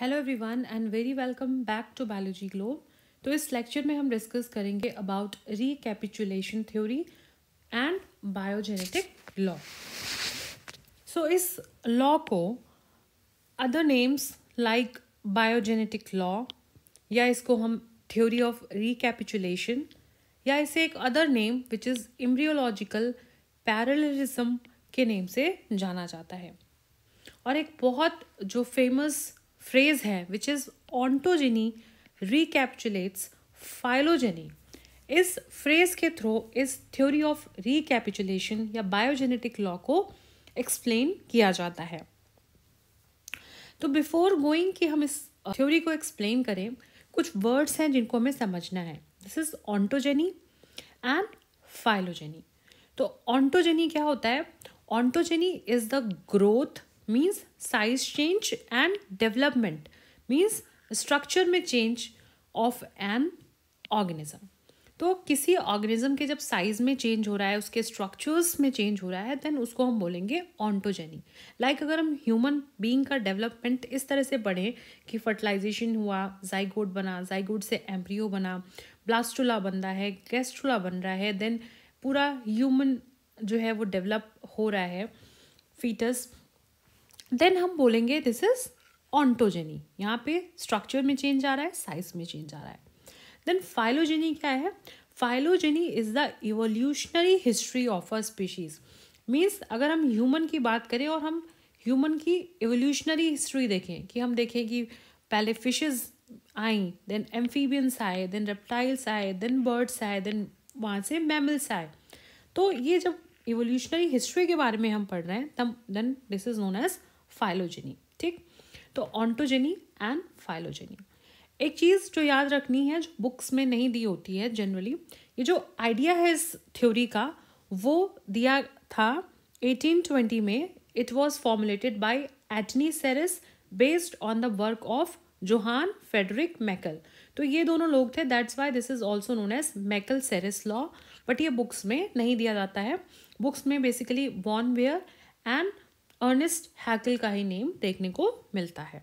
Hello everyone and very welcome back to biology globe तो इस lecture में हम डिस्कस करेंगे about recapitulation theory and biogenetic law so इस लॉ को other names like biogenetic law या इसको हम थ्योरी ऑफ रिकैपिचुलेशन या इसे एक other name which is embryological parallelism के नेम से जाना जाता है और एक बहुत जो फेमस फ्रेज है which is ontogeny recapitulates phylogeny इस फ्रेज के थ्रू इस थ्योरी ऑफ रिकैपिचुलेशन या बायोजेनेटिक लॉ को एक्सप्लेन किया जाता है तो बिफोर गोइंग कि हम इस थ्योरी को एक्सप्लेन करें कुछ वर्ड्स हैं जिनको हमें समझना है this is ontogeny and phylogeny तो ऑन्टोजेनी क्या होता है ontogeny is the growth means size change and development means structure में चेंज ऑफ एन ऑर्गेनिज्म तो किसी ऑर्गेनिज्म के जब साइज में चेंज हो रहा है उसके स्ट्रक्चर्स में चेंज हो रहा है देन उसको हम बोलेंगे ऑन्टोजेनी लाइक like अगर हम ह्यूमन बीइंग का डेवलपमेंट इस तरह से बढ़े कि फर्टिलाइजेशन हुआ जाइगोड बना जाइगोड से एम्प्रियो बना ब्लास्टुला बन रहा है गैस्टुला बन रहा है देन पूरा ह्यूमन जो है वो डेवलप हो रहा है फीटस देन हम बोलेंगे दिस इज ऑन्टोजेनी यहाँ पे स्ट्रक्चर में चेंज आ रहा है साइज में चेंज आ रहा है देन फाइलोजेनी क्या है phylogeny is the evolutionary history of a species means अगर हम ह्यूमन की बात करें और हम ह्यूमन की एवोल्यूशनरी हिस्ट्री देखें कि हम देखें कि पहले फिशेज आई देन एम्फीबियंस आए देन रेप्टाइल्स आए देन बर्ड्स आए देन वहाँ से मैमल्स आए तो ये जब इवोल्यूशनरी हिस्ट्री के बारे में हम पढ़ रहे हैं तब then this is known as phylogeny ठीक तो ऑन्टोजेनी एंड फाइलोजेनी एक चीज़ जो याद रखनी है जो बुक्स में नहीं दी होती है जनरली ये जो आइडिया है इस थ्योरी का वो दिया था 1820 में it was formulated by Etienne Serres based on the work of Johann Friedrich Meckel तो ये दोनों लोग थे that's why this is also known as Meckel Serres law but ये बुक्स में नहीं दिया जाता है बुक्स में बेसिकली बॉर्न वेयर एंड अर्नेस्ट हैकल का ही नेम देखने को मिलता है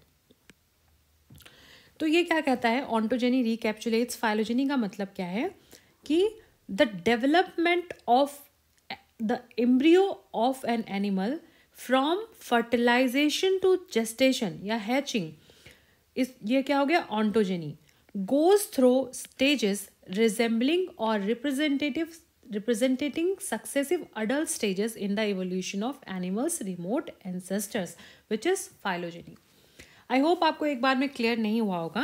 तो ये क्या कहता है ऑन्टोजेनी रिकैप्चुलेट्स फाइलोजेनी का मतलब क्या है कि the development of the embryo of an animal from fertilization to gestation या हैचिंग इस ये क्या हो गया ontogeny goes through stages resembling और representative representing successive adult stages in the evolution of animals' remote ancestors, which is phylogeny. I hope आपको एक बार में क्लियर नहीं हुआ होगा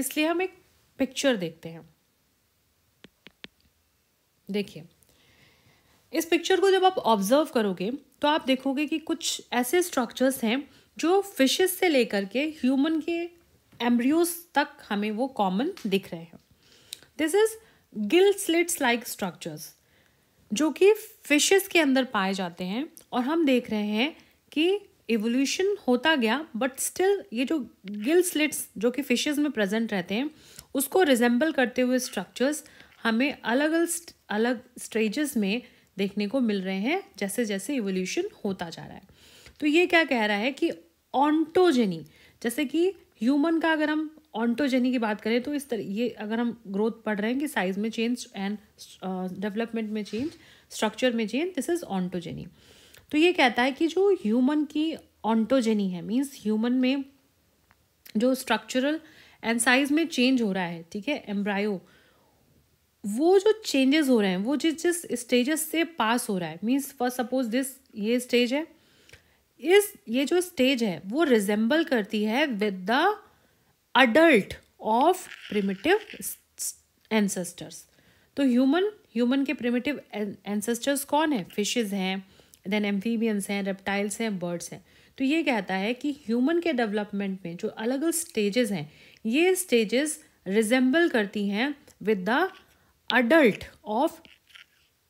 इसलिए हम एक पिक्चर देखते हैं देखिए इस पिक्चर को जब आप ऑब्जर्व करोगे तो आप देखोगे कि कुछ ऐसे स्ट्रक्चर्स हैं जो फिशेस से लेकर के ह्यूमन के एम्ब्रियोज तक हमें वो कॉमन दिख रहे हैं this is gill slits like structures जो कि फिशेस के अंदर पाए जाते हैं और हम देख रहे हैं कि एवोल्यूशन होता गया बट स्टिल ये जो गिल स्लिट्स जो कि फिशेस में प्रेजेंट रहते हैं उसको रिजेंबल करते हुए स्ट्रक्चर्स हमें अलग अलग अलग स्टेजेस में देखने को मिल रहे हैं जैसे जैसे इवोल्यूशन होता जा रहा है तो ये क्या कह रहा है कि ऑन्टोजेनी जैसे कि ह्यूमन का अगर हम ऑन्टोजेनी की बात करें तो इस तरह ये अगर हम ग्रोथ पढ़ रहे हैं कि साइज में चेंज एंड डेवलपमेंट में चेंज स्ट्रक्चर में चेंज दिस इज ऑन्टोजेनी तो ये कहता है कि जो ह्यूमन की ऑन्टोजेनी है मीन्स ह्यूमन में जो स्ट्रक्चरल एंड साइज में चेंज हो रहा है ठीक है एम्ब्रायो वो जो चेंजेस हो रहे हैं वो जिस जिस स्टेजेस से पास हो रहा है मीन्स फॉर सपोज दिस ये स्टेज है इस ये जो स्टेज है वो रिजेंबल करती है with the adult of primitive ancestors तो ह्यूमन ह्यूमन के प्रिमिटिव एंसेस्टर्स कौन है फिशेज हैं देन एम्फीबियंस हैं रेप्टाइल्स हैं बर्ड्स हैं तो ये कहता है कि ह्यूमन के डेवलपमेंट में जो अलग अलग स्टेजेस हैं ये स्टेजेस रिजेंबल करती हैं with the adult of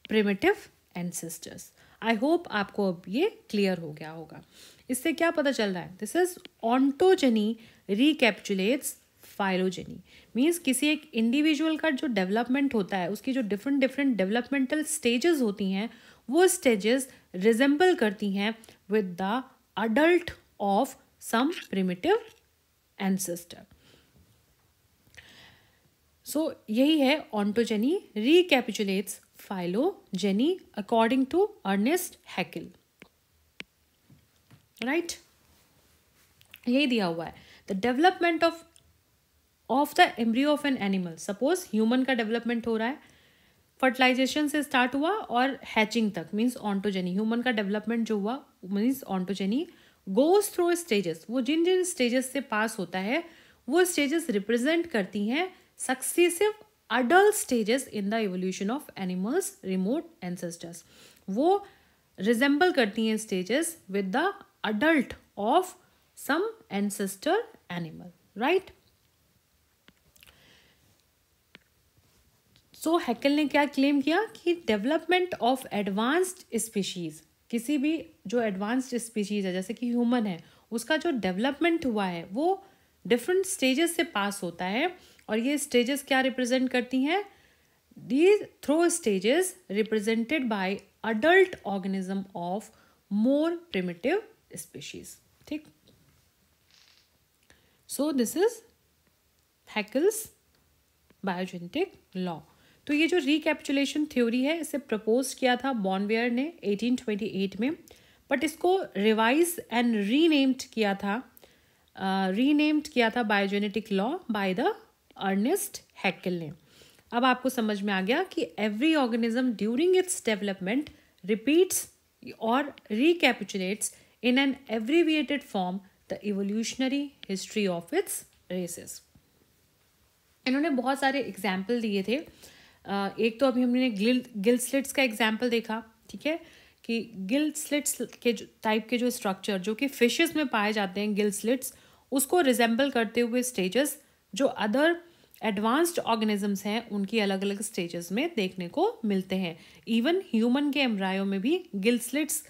primitive ancestors I hope आपको अब ये क्लियर हो गया होगा इससे क्या पता चल रहा है this is ontogeny recapitulates phylogeny means किसी एक इंडिविजुअल का जो डेवलपमेंट होता है उसकी जो डिफरेंट डिफरेंट डेवलपमेंटल स्टेजेस होती हैं वो स्टेजेस रिजेंबल करती हैं with the adult of some primitive ancestor so यही है ontogeny recapitulates phylogeny according to Ernst Haeckel right यही दिया हुआ है the development of of the embryo of an animal suppose human का डेवलपमेंट हो रहा है फर्टिलाइजेशन से स्टार्ट हुआ और हैचिंग तक मीन्स ऑन्टोजेनी ह्यूमन का डेवलपमेंट जो हुआ means ontogeny goes through stages वो जिन जिन स्टेजेस से पास होता है वो स्टेजेस रिप्रेजेंट करती हैं successive adult stages in the evolution of animals remote ancestors वो रिजेंबल करती हैं stages with the adult of some ancestor animal right so Haeckel ने क्या क्लेम किया कि डेवलपमेंट ऑफ एडवांस्ड स्पीशीज़ किसी भी जो एडवांस्ड स्पीशीज़ है जैसे कि ह्यूमन है उसका जो डेवलपमेंट हुआ है वो डिफरेंट स्टेजेस से पास होता है और ये स्टेजेस क्या रिप्रेजेंट करती हैं the through stages represented by adult organism of more primitive species ठीक so this is Haeckel's biogenetic law तो ये जो रिकैपिचुलेशन थ्योरी है इसे प्रपोज किया था बॉनवेयर ने 1828 में बट इसको रिवाइज एंड रीनेम्ड किया था रीनेम्ड uh, किया था biogenetic law by the Ernst Haeckel ने अब आपको समझ में आ गया कि every organism during its development repeats और recapitulates in an abbreviated form the evolutionary history of its races इन्होंने बहुत सारे एग्जाम्पल दिए थे एक तो अभी हमने गिल गिल स्लिट्स का एग्जाम्पल देखा ठीक है कि गिल स्लिट्स के टाइप के जो स्ट्रक्चर जो कि फिशेस में पाए जाते हैं गिल स्लिट्स उसको रिजेंबल करते हुए स्टेजेस जो अदर एडवांस्ड ऑर्गेनिजम्स हैं उनकी अलग अलग स्टेजेस में देखने को मिलते हैं इवन ह्यूमन के एम्ब्रायो में भी गिल स्लिट्स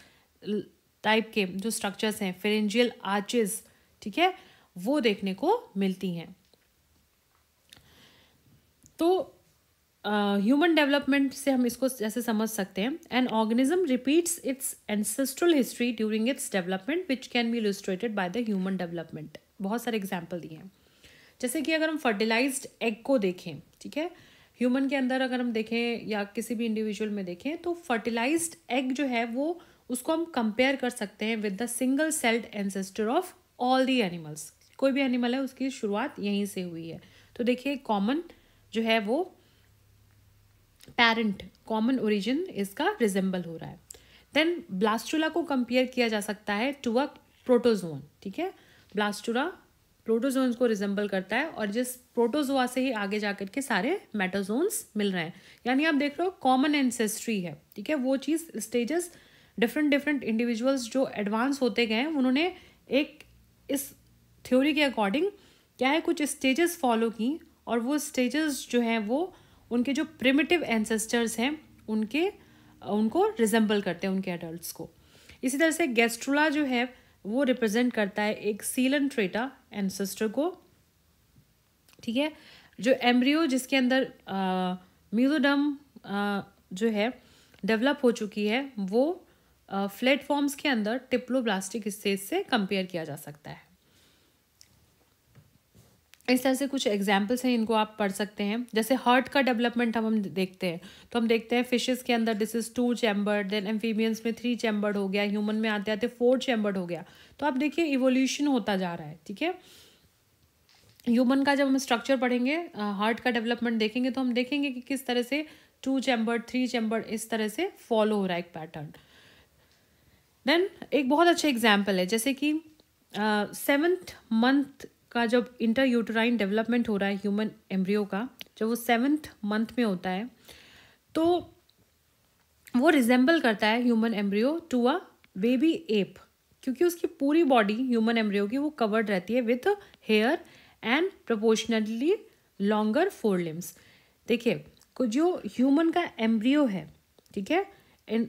टाइप के जो स्ट्रक्चर्स हैं फेरेंजियल आर्चेस ठीक है वो देखने को मिलती हैं तो ह्यूमन uh, डेवलपमेंट से हम इसको जैसे समझ सकते हैं an organism repeats its ancestral history during its development which can be illustrated by the human development बहुत सारे एग्जाम्पल दिए हैं जैसे कि अगर हम फर्टिलाइज्ड एग को देखें ठीक है ह्यूमन के अंदर अगर हम देखें या किसी भी इंडिविजुअल में देखें तो फर्टिलाइज्ड एग जो है वो उसको हम कंपेयर कर सकते हैं with the single celled ancestor of all the animals कोई भी एनिमल है उसकी शुरुआत यहीं से हुई है तो देखिए कॉमन जो है वो पेरेंट कॉमन ओरिजिन इसका रिजेंबल हो रहा है देन ब्लास्टुला को कंपेयर किया जा सकता है टू अ प्रोटोजोन ठीक है ब्लास्टुला प्रोटोजोन्स को रिजेंबल करता है और जिस प्रोटोजोआ से ही आगे जाकर के सारे मेटाजोन्स मिल रहे हैं यानी आप देख रहे हो कॉमन एंसेस्ट्री है ठीक है वो चीज़ स्टेजेस डिफरेंट डिफरेंट इंडिविजुअल्स जो एडवांस होते गए उन्होंने एक इस थ्योरी के अकॉर्डिंग क्या है कुछ स्टेजेस फॉलो की और वो स्टेजेस जो हैं वो उनके जो प्रिमिटिव एंसेस्टर्स हैं उनके उनको रिजेंबल करते हैं उनके एडल्ट को इसी तरह से गैस्ट्रोला जो है वो रिप्रेजेंट करता है एक सीलन ट्रेटा एंसेस्टर को ठीक है जो एम्ब्रियो जिसके अंदर म्यूजोडम जो है डेवलप हो चुकी है वो फ्लैट फॉर्म्स के अंदर टिप्लोब्लास्टिक स्टेज से कंपेयर किया जा सकता है इस तरह से कुछ एग्जाम्पल्स हैं इनको आप पढ़ सकते हैं जैसे हार्ट का डेवलपमेंट हम हम देखते हैं तो हम देखते हैं फिशेस के अंदर this is two chambered then amphibians में थ्री चैम्बर्ड हो गया ह्यूमन में आते आते फोर चैम्बर्ड हो गया तो आप देखिए इवोल्यूशन होता जा रहा है ठीक है ह्यूमन का जब हम स्ट्रक्चर पढ़ेंगे हार्ट का डेवलपमेंट देखेंगे तो हम देखेंगे कि किस तरह से टू चैम्बर्ड थ्री चैम्बर्ड इस तरह से फॉलो हो रहा है एक पैटर्न देन एक बहुत अच्छा एग्जाम्पल है जैसे कि सेवन्थ मंथ का जब इंटर यूटराइन डेवलपमेंट हो रहा है ह्यूमन एम्ब्रियो का जब वो सेवन्थ मंथ में होता है तो वो रिजेंबल करता है human embryo to a baby ape क्योंकि उसकी पूरी बॉडी ह्यूमन एम्ब्रियो की वो कवर्ड रहती है with hair and proportionally longer fore limbs देखिए जो ह्यूमन का एम्ब्रियो है ठीक है एंड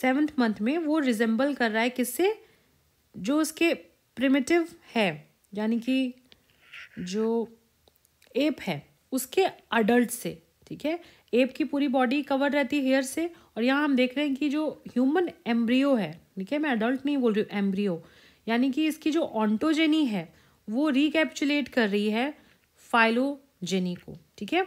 सेवन्थ मंथ में वो रिजेंबल कर रहा है किससे जो उसके प्रिमिटिव है यानी कि जो एप है उसके अडल्ट से ठीक है एप की पूरी बॉडी कवर रहती है हेयर से और यहाँ हम देख रहे हैं कि जो ह्यूमन एम्ब्रियो है ठीक है मैं अडल्ट नहीं बोल रही हूँ एम्ब्रियो यानी कि इसकी जो ऑन्टोजेनी है वो रिकैप्चुलेट कर रही है फाइलोजेनी को ठीक है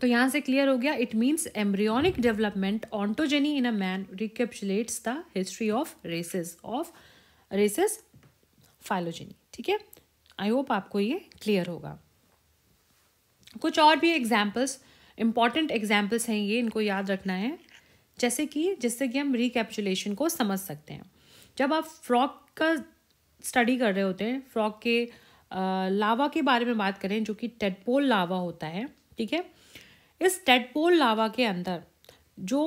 तो यहाँ से क्लियर हो गया it means embryonic development ontogeny in a man recapitulates the history of races of races phylogeny ठीक है आई होप आपको ये क्लियर होगा कुछ और भी एग्जाम्पल्स इंपॉर्टेंट एग्जाम्पल्स हैं ये इनको याद रखना है जैसे कि जिससे कि हम रिकेप्चुलेशन को समझ सकते हैं जब आप फ्रॉक का स्टडी कर रहे होते हैं फ्रॉक के आ, लावा के बारे में बात करें जो कि टेडपोल लावा होता है ठीक है इस टेडपोल लावा के अंदर जो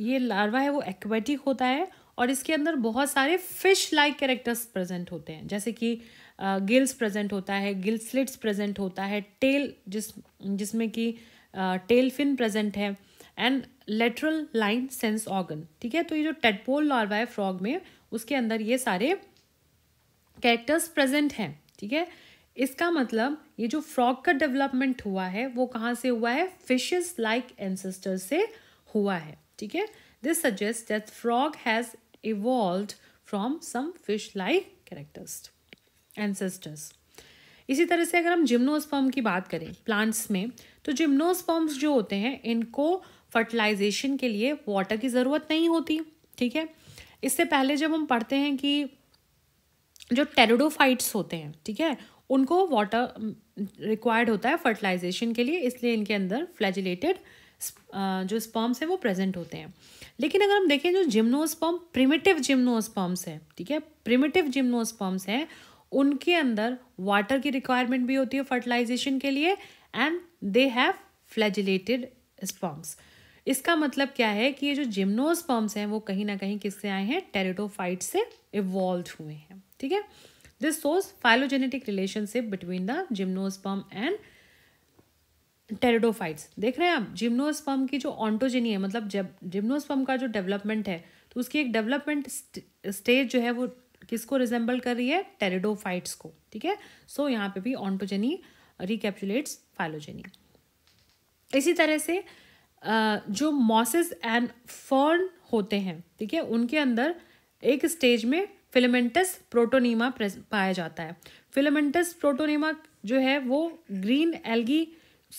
ये लार्वा है वो एक्वेटिक होता है और इसके अंदर बहुत सारे फिश लाइक कैरेक्टर्स प्रेजेंट होते हैं जैसे कि गिल्स प्रेजेंट होता है गिल स्लिट्स प्रेजेंट होता है टेल जिस जिसमें कि टेल फिन प्रेजेंट है and lateral line sense organ ठीक है तो ये जो टेडपोल लार्वा है फ्रॉग में उसके अंदर ये सारे कैरेक्टर्स प्रेजेंट हैं ठीक है इसका मतलब ये जो फ्रॉग का डेवलपमेंट हुआ है वो कहाँ से हुआ है फिशेस लाइक एंसेस्टर से हुआ है ठीक है this suggest that frog has evolve from some fish like characters ancestors इसी तरह से अगर हम जिम्नोस्पर्म की बात करें प्लांट्स में तो जिम्नोस्पर्म्स जो होते हैं इनको फर्टिलाइजेशन के लिए वाटर की ज़रूरत नहीं होती ठीक है इससे पहले जब हम पढ़ते हैं कि जो टेरोडोफाइट्स होते हैं ठीक है उनको वाटर रिक्वायर्ड mm, होता है फर्टिलाइजेशन के लिए इसलिए इनके अंदर फ्लैजिलेटेड जो स्पर्म्स हैं वो प्रेजेंट होते हैं लेकिन अगर हम देखें जो जिम्नोस्पर्म प्रिमिटिव जिम्नोस्पर्म्स हैं ठीक है प्रिमिटिव जिम्नोस्पर्म्स हैं उनके अंदर वाटर की रिक्वायरमेंट भी होती है फर्टिलाइजेशन के लिए and they have flagellated sperms इसका मतलब क्या है कि ये जो जिम्नोस्पर्म्स हैं वो कहीं ना कहीं किससे आए हैं टेरिटोफाइट से इवॉल्व हुए हैं ठीक है this shows phylogenetic relationship between the gymnosperm and pteridophytes देख रहे हैं आप जिम्नोस्पम की जो ऑन्टोजेनी है मतलब जब जिम्नोस्पम का जो डेवलपमेंट है तो उसकी एक डेवलपमेंट स्टेज जो है वो किसको रिजेंबल कर रही है टेरिडोफाइट्स को ठीक है सो यहाँ पे भी ऑन्टोजेनी रिकेप्चुलेट्स फाइलोजेनी इसी तरह से जो मॉसेस एंड फर्न होते हैं ठीक है उनके अंदर एक स्टेज में फिलामेंटस प्रोटोनीमा पाया जाता है फिलामेंटस प्रोटोनीमा जो है वो ग्रीन एल्गी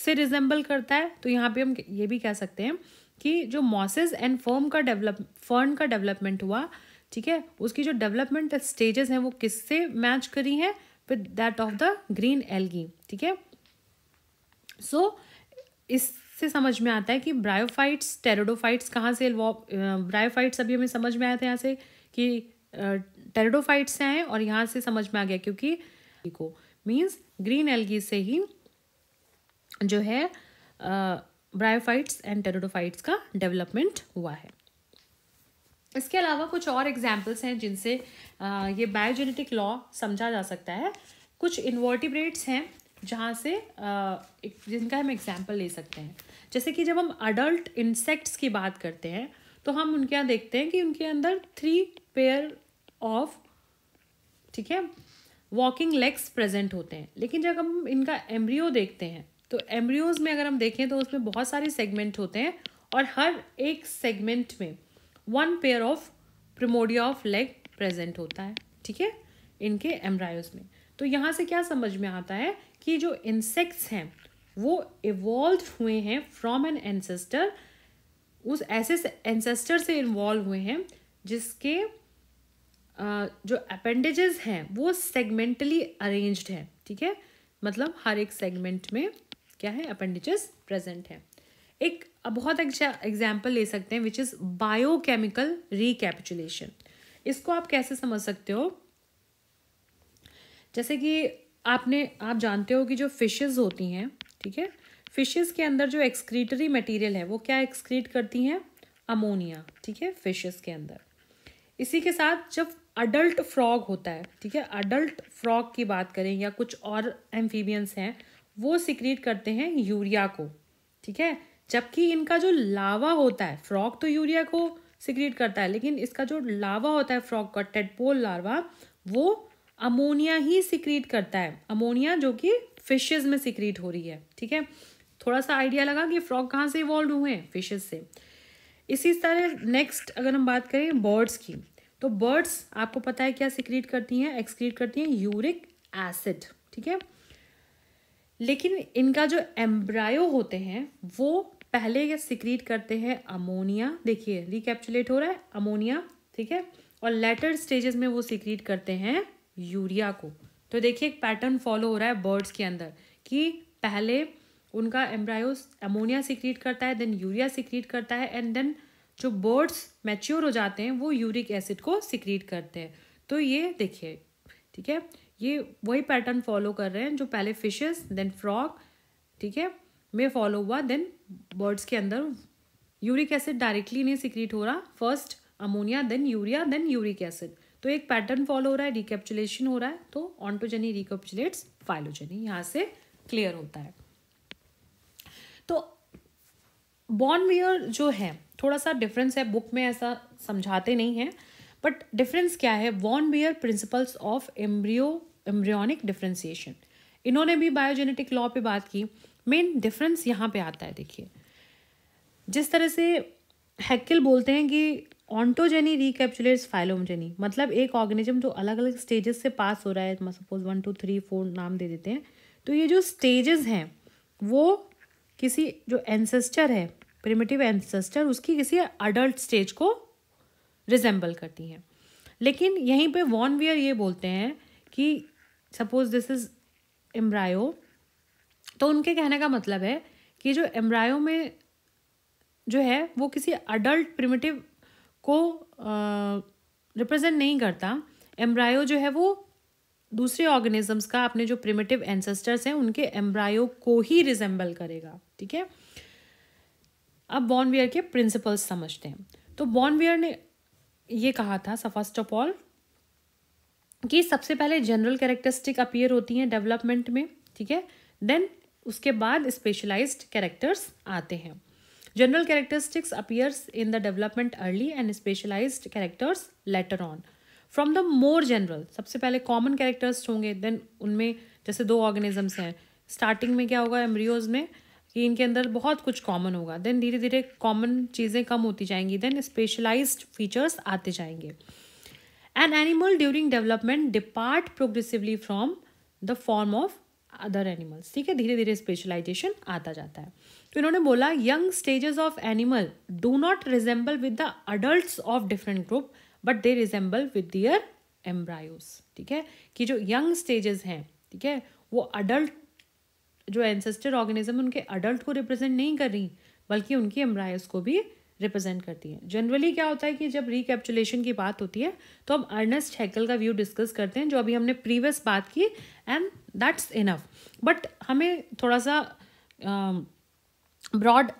से रिजेंबल करता है तो यहाँ पे हम ये भी कह सकते हैं कि जो मॉसेज एंड फर्म का डेवलप फर्न का डेवलपमेंट हुआ ठीक है उसकी जो डेवलपमेंट स्टेजेस हैं वो किससे मैच करी हैं with that of the green algae ठीक है सो इससे समझ में आता है कि ब्रायोफाइट्स टेरोडोफाइट्स कहाँ से ब्रायोफाइट्स अभी हमें समझ में आए थे यहाँ से कि टेरडोफाइट से आए और यहाँ से समझ में आ गया क्योंकि को मीन्स ग्रीन एलगी से ही जो है ब्रायोफाइट्स एंड टेरेडोफाइट्स का डेवलपमेंट हुआ है इसके अलावा कुछ और एग्जाम्पल्स हैं जिनसे ये बायोजेनेटिक लॉ समझा जा सकता है कुछ इन्वर्टिब्रेट्स हैं जहाँ से जिनका हम एग्जाम्पल ले सकते हैं जैसे कि जब हम अडल्ट इंसेक्ट्स की बात करते हैं तो हम उनके यहाँ देखते हैं कि उनके अंदर थ्री पेयर ऑफ ठीक है वॉकिंग लेग्स प्रेजेंट होते हैं लेकिन जब हम इनका एम्ब्रियो देखते हैं तो एम्ब्रियोज में अगर हम देखें तो उसमें बहुत सारे सेगमेंट होते हैं और हर एक सेगमेंट में one pair of primordia of leg present होता है ठीक है इनके एम्ब्रायोज में तो यहाँ से क्या समझ में आता है कि जो इंसेक्ट्स हैं वो इवॉल्व हुए हैं फ्रॉम एन एंसेस्टर उस ऐसे एंसेस्टर से इन्वॉल्व हुए हैं जिसके जो अपेंडेजेस हैं वो सेगमेंटली अरेंज्ड हैं ठीक है मतलब हर एक सेगमेंट में क्या है अपेंडेजेस प्रेजेंट हैं एक बहुत अच्छा एग्जाम्पल ले सकते हैं विच इज़ बायोकेमिकल रिकैपिचुलेशन इसको आप कैसे समझ सकते हो जैसे कि आपने आप जानते हो कि जो फिशेस होती हैं ठीक है फिशेस के अंदर जो एक्सक्रीटरी मटेरियल है वो क्या एक्सक्रीट करती हैं अमोनिया ठीक है फिशेस के अंदर इसी के साथ जब अडल्ट फ्रॉग होता है ठीक है अडल्ट फ्रॉग की बात करें या कुछ और एम्फीबियंस हैं वो सिक्रीट करते हैं यूरिया को ठीक है जबकि इनका जो लावा होता है फ्रॉग तो यूरिया को सिक्रीट करता है लेकिन इसका जो लावा होता है फ्रॉग का टेडपोल लार्वा वो अमोनिया ही सिक्रीट करता है अमोनिया जो कि फिशेज में सिक्रीट हो रही है ठीक है थोड़ा सा आइडिया लगा कि फ्रॉग कहाँ से इवॉल्व हुए हैं फिशेज से इसी तरह नेक्स्ट अगर हम बात करें बर्ड्स की तो बर्ड्स आपको पता है क्या सिक्रीट करती हैं एक्सक्रीट करती हैं यूरिक एसिड ठीक है लेकिन इनका जो एम्ब्रायो होते हैं वो पहले ये सिक्रीट करते हैं अमोनिया देखिए रिकैप्चुलेट हो रहा है अमोनिया ठीक है और लेटर स्टेजेस में वो सिक्रीट करते हैं यूरिया को तो देखिए एक पैटर्न फॉलो हो रहा है बर्ड्स के अंदर कि पहले उनका एम्ब्रायो अमोनिया सिक्रीट करता है देन यूरिया सिक्रीट करता है एंड देन जो बर्ड्स मैच्योर हो जाते हैं वो यूरिक एसिड को सिक्रीट करते हैं तो ये देखिए ठीक है ये वही पैटर्न फॉलो कर रहे हैं जो पहले फिशेस देन फ्रॉग ठीक है में फॉलो हुआ देन बर्ड्स के अंदर यूरिक एसिड डायरेक्टली नहीं सिक्रीट हो रहा first ammonia then urea then uric acid तो एक पैटर्न फॉलो हो रहा है रिकेप्चुलेशन हो रहा है तो ऑन्टोजनी रिकेप्चुलेट्स फाइलोजनी यहाँ से क्लियर होता है बॉर्न वियर जो है थोड़ा सा डिफरेंस है बुक में ऐसा समझाते नहीं हैं बट डिफरेंस क्या है वॉन वियर principles of embryo embryonic differentiation इन्होंने भी बायोजेनेटिक लॉ पे बात की मेन डिफरेंस यहाँ पे आता है देखिए जिस तरह से हैकिल बोलते हैं कि ऑन्टोजेनी रिकैप्चुलेट्स फाइलोमजेनी मतलब एक ऑर्गेनिज्म जो अलग अलग स्टेजेस से पास हो रहा है suppose one two three four नाम दे देते हैं तो ये जो स्टेजेस हैं वो किसी जो एनसेस्टर है प्रिमेटिव एंसेस्टर उसकी किसी अडल्ट स्टेज को रिजेंबल करती हैं लेकिन यहीं पे वॉन वियर ये बोलते हैं कि सपोज दिस इज़ एम्ब्रायो तो उनके कहने का मतलब है कि जो एम्ब्रायो में जो है वो किसी अडल्ट प्रिमेटिव को रिप्रेजेंट नहीं करता एम्ब्रायो जो है वो दूसरे ऑर्गेनिजम्स का अपने जो प्रिमेटिव एंसेस्टर्स हैं उनके एम्ब्रायो को ही रिजेंबल करेगा ठीक है अब बॉनवियर के प्रिंसिपल्स समझते हैं तो बॉनवियर ने ये कहा था फर्स्ट ऑफ ऑल कि सबसे पहले जनरल कैरेक्टरिस्टिक अपीयर होती हैं डेवलपमेंट में ठीक है देन उसके बाद स्पेशलाइज्ड कैरेक्टर्स आते हैं general characteristics appears in the development early and specialized characters later on from the more general सबसे पहले कॉमन कैरेक्टर्स होंगे देन उनमें जैसे दो ऑर्गेनिजम्स हैं स्टार्टिंग में क्या होगा एम्ब्रियोज में कि इनके अंदर बहुत कुछ कॉमन होगा देन धीरे धीरे कॉमन चीज़ें कम होती जाएंगी देन स्पेशलाइज्ड फीचर्स आते जाएंगे an animal during development depart progressively from the form of other animals ठीक है धीरे धीरे स्पेशलाइजेशन आता जाता है तो इन्होंने बोला young stages of animal do not resemble with the adult of different group but they resemble with their embryos ठीक है कि जो यंग स्टेजेस हैं ठीक है वो अडल्ट जो एंसेस्टर ऑर्गेनिज्म उनके अडल्ट को रिप्रेजेंट नहीं कर रही बल्कि उनकी एम्ब्रायस को भी रिप्रेजेंट करती हैं जनरली क्या होता है कि जब रिकेपचुलेशन की बात होती है तो हम अर्नेस्ट हैकल का व्यू डिस्कस करते हैं जो अभी हमने प्रीवियस बात की एंड दैट्स इनफ बट हमें थोड़ा सा ब्रॉड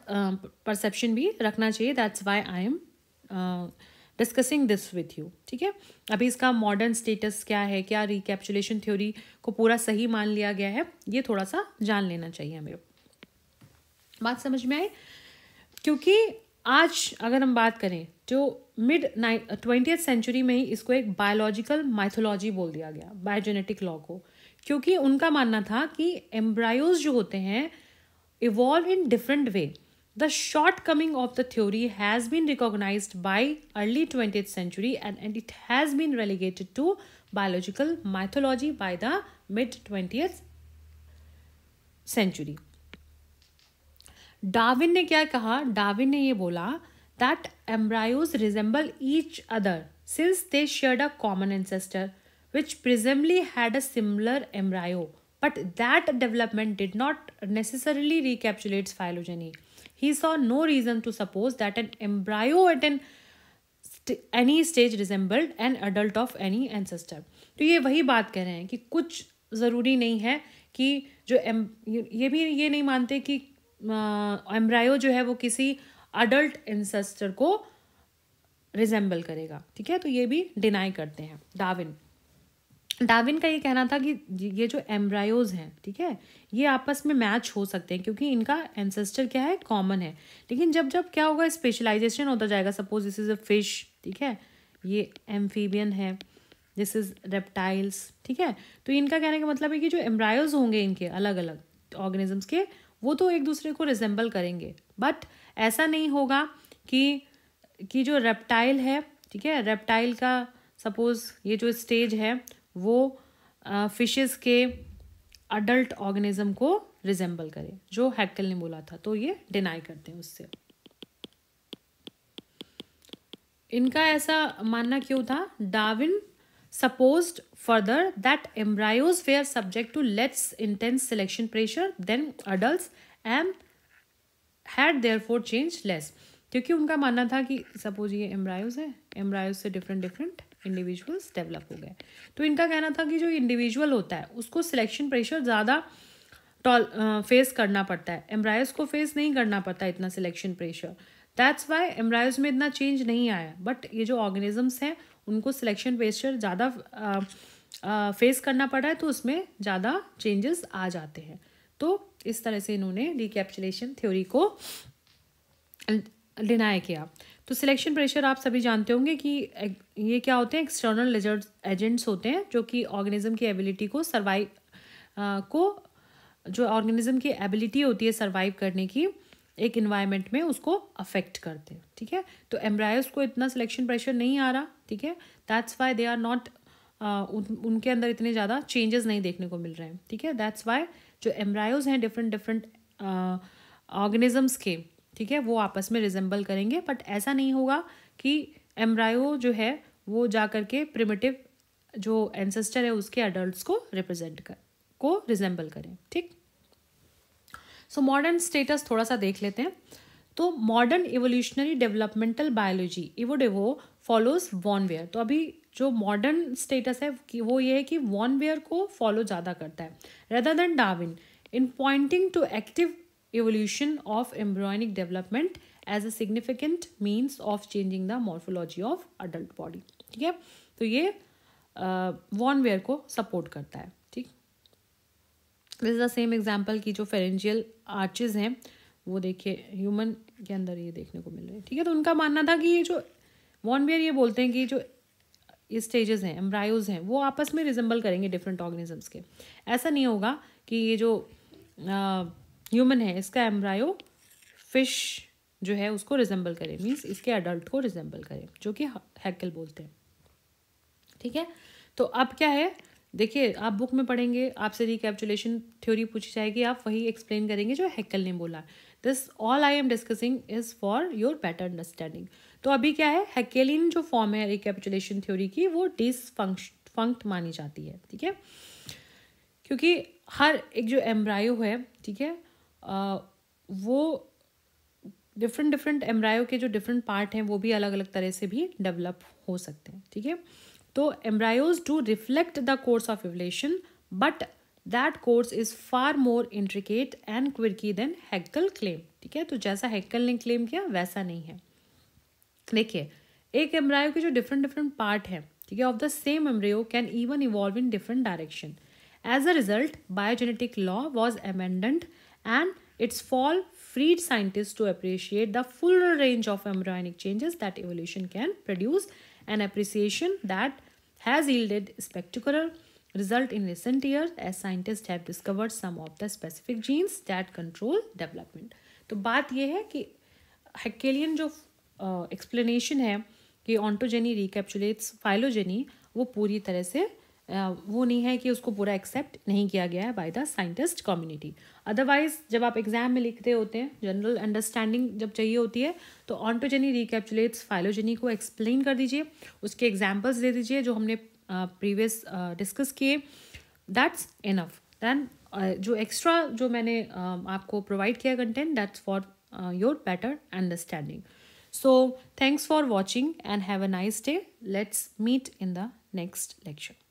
परसेप्शन भी रखना चाहिए that's why I am discussing this with you ठीक है अभी इसका मॉडर्न स्टेटस क्या है क्या रिकैप्चुलेशन थ्योरी को पूरा सही मान लिया गया है ये थोड़ा सा जान लेना चाहिए हमें बात समझ में आई क्योंकि आज अगर हम बात करें तो मिड नाइन ट्वेंटियथ सेंचुरी में ही इसको एक बायोलॉजिकल माइथोलॉजी बोल दिया गया बायोजेनेटिक लॉ को क्योंकि उनका मानना था कि एम्ब्रायोज जो होते हैं evolve in different way The shortcoming of the theory has been recognized by early 20th century and, and it has been relegated to biological mythology by the mid 20th century. ne kya kaha? Darwin ne ye bola that embryos resemble each other since they shared a common ancestor, which presumably had a similar embryo, but that development did not necessarily recapitulates phylogeny. He saw no reason to suppose that an embryo at an st any stage resembled an adult of any ancestor. तो ये वही बात कह रहे हैं कि कुछ ज़रूरी नहीं है कि जो एम ये भी ये नहीं मानते कि एम्ब्रायो जो है वो किसी अडल्ट एंसेस्टर को रिजेंबल करेगा ठीक है तो ये भी डिनाई करते हैं डाविन डाविन का ये कहना था कि ये जो एम्ब्रायोज हैं ठीक है ये आपस में मैच हो सकते हैं क्योंकि इनका एंसेस्टर क्या है कॉमन है लेकिन जब जब क्या होगा स्पेशलाइजेशन होता जाएगा suppose this is a fish ठीक है ये एम्फीबियन है दिस इज़ रेप्टाइल्स ठीक है तो इनका कहने का मतलब है कि जो एम्ब्रायोज होंगे इनके अलग अलग ऑर्गेनिजम्स के वो तो एक दूसरे को रिजेंबल करेंगे बट ऐसा नहीं होगा कि कि जो रेप्टाइल है ठीक है रेप्टाइल का सपोज ये जो स्टेज है वो फिशेस के अडल्ट ऑर्गेनिज्म को रिजेंबल करे जो हैकल ने बोला था तो ये डिनाई करते हैं उससे इनका ऐसा मानना क्यों था Darwin suppose further that embryos were subject to less intense selection pressure than adult and had therefore change less क्योंकि उनका मानना था कि सपोज ये एम्ब्रायोज है एम्ब्रायोज से डिफरेंट डिफरेंट इंडिविजुअल्स डेवलप हो गए तो इनका कहना था कि जो इंडिविजुअल होता है उसको सिलेक्शन प्रेशर ज़्यादा टॉल फेस करना पड़ता है एम्ब्रायस को फेस नहीं करना पड़ता इतना selection pressure that's why embryos में इतना चेंज नहीं आया बट ये जो ऑर्गेनिजम्स हैं उनको सिलेक्शन प्रेशर ज़्यादा फेस करना पड़ है तो उसमें ज़्यादा चेंजेस आ जाते हैं तो इस तरह से इन्होंने रिकैप्चुलेशन थ्योरी को डिनाई किया तो सिलेक्शन प्रेशर आप सभी जानते होंगे कि ये क्या होते हैं एक्सटर्नल एजेंट्स होते हैं जो कि ऑर्गेनिज्म की एबिलिटी को सर्वाइव को जो ऑर्गेनिज्म की एबिलिटी होती है सर्वाइव करने की एक इन्वायरमेंट में उसको अफेक्ट करते हैं ठीक है तो एम्ब्रायस को इतना सिलेक्शन प्रेशर नहीं आ रहा ठीक है that's why they are not उनके अंदर इतने ज़्यादा चेंजेस नहीं देखने को मिल रहे हैं ठीक है दैट्स वाई जो एम्ब्रायोज हैं डिफरेंट डिफरेंट ऑर्गेनिजम्स के ठीक है वो आपस में रिजेंबल करेंगे बट ऐसा नहीं होगा कि एम्ब्रायो जो है वो जा कर के प्रिमेटिव जो एंसेस्टर है उसके अडल्ट को रिप्रेजेंट कर को रिजेंबल करें ठीक सो मॉडर्न स्टेटस थोड़ा सा देख लेते हैं तो modern evolutionary developmental biology evo devo follows von Baer तो अभी जो मॉडर्न स्टेटस है कि वो ये है कि वॉनवेयर को फॉलो ज़्यादा करता है rather than Darwin in pointing to active evolution of embryonic development as a significant means of changing the morphology of adult body ठीक है तो ये वॉनवेयर uh, वेयर को सपोर्ट करता है ठीक दिस द सेम एग्जाम्पल की जो फेरेंजियल आर्चेज हैं वो देखिए ह्यूमन के अंदर ये देखने को मिल रहे हैं ठीक है तो उनका मानना था कि ये जो वॉनवेयर ये बोलते हैं कि जो ये स्टेजेस हैं एम्ब्रायोज हैं वो आपस में रिजम्बल करेंगे डिफरेंट ऑर्गेनिजम्स के ऐसा नहीं होगा कि ये जो आ, uh, ह्यूमन है इसका एम्ब्रायो फिश जो है उसको रिजेंबल करे मीन्स इसके अडल्ट को रिजेंबल करे जो कि हैकल बोलते हैं ठीक है तो अब क्या है देखिए आप बुक में पढ़ेंगे आपसे रिकैप्चुलेशन थ्योरी पूछी जाएगी आप वही एक्सप्लेन करेंगे जो हैकल ने बोला this all I am discussing is for your better understanding तो अभी क्या है हैकेलिन जो फॉर्म है रिकैप्चुलेशन थ्योरी की वो डिस फंक्ट मानी जाती है ठीक है क्योंकि हर एक जो एम्ब्रायो है ठीक है वो डिफरेंट डिफरेंट एम्ब्रायो के जो डिफरेंट पार्ट हैं वो भी अलग अलग तरह से भी डेवलप हो सकते हैं ठीक है तो embryos do reflect the course of evolution but that course is far more intricate and quirky than Haeckel claim ठीक है तो जैसा हैकल ने क्लेम किया वैसा नहीं है देखिए एक एम्ब्रायो के जो डिफरेंट डिफरेंट पार्ट हैं ठीक है of the same embryo can even evolve in different direction as a result biogenetic law was amended and its fall freed scientists to appreciate the full range of embryonic changes that evolution can produce, an appreciation that has yielded spectacular result in recent years as scientists have discovered some of the specific genes that control development. तो बात यह है कि हेकेलियन जो explanation uh, है कि ontogeny recapitulates phylogeny वो पूरी तरह से वो नहीं है कि उसको पूरा एक्सेप्ट नहीं किया गया है by the scientist community otherwise जब आप एग्जाम में लिखते होते हैं जनरल अंडरस्टैंडिंग जब चाहिए होती है तो ऑन्टोजेनी रिकैप्चुलेट्स फाइलोजेनी को एक्सप्लेन कर दीजिए उसके एग्जाम्पल्स दे दीजिए जो हमने प्रीवियस डिस्कस किए दैट्स इनफ दैन जो एक्स्ट्रा जो मैंने uh, आपको प्रोवाइड किया content that's for your better understanding so thanks for watching and have a nice day let's meet in the next lecture